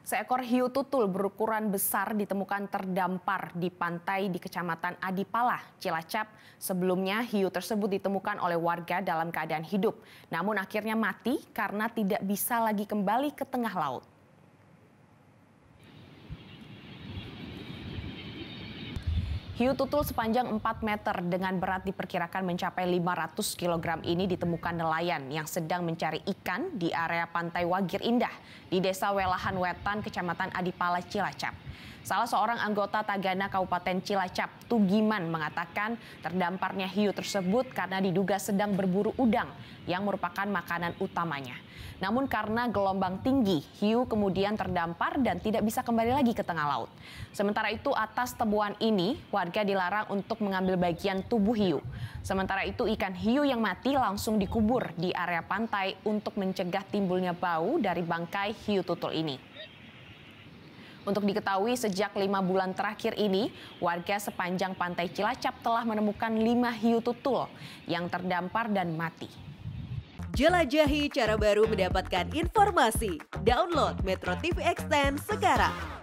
Seekor hiu tutul berukuran besar ditemukan terdampar di pantai di Kecamatan Adipala, Cilacap. Sebelumnya hiu tersebut ditemukan oleh warga dalam keadaan hidup, namun akhirnya mati karena tidak bisa lagi kembali ke tengah laut. Hiu tutul sepanjang 4 meter dengan berat diperkirakan mencapai 500 kg ini ditemukan nelayan yang sedang mencari ikan di area pantai Wagir Indah di Desa Welahan Wetan, Kecamatan Adipala, Cilacap. Salah seorang anggota Tagana Kabupaten Cilacap, Tugiman, mengatakan terdamparnya hiu tersebut karena diduga sedang berburu udang yang merupakan makanan utamanya. Namun karena gelombang tinggi, hiu kemudian terdampar dan tidak bisa kembali lagi ke tengah laut. Sementara itu atas temuan ini, warga warga dilarang untuk mengambil bagian tubuh hiu. Sementara itu ikan hiu yang mati langsung dikubur di area pantai untuk mencegah timbulnya bau dari bangkai hiu tutul ini. Untuk diketahui, sejak lima bulan terakhir ini, warga sepanjang pantai Cilacap telah menemukan lima hiu tutul yang terdampar dan mati. Jelajahi cara baru mendapatkan informasi. Download Metro TV Extend sekarang.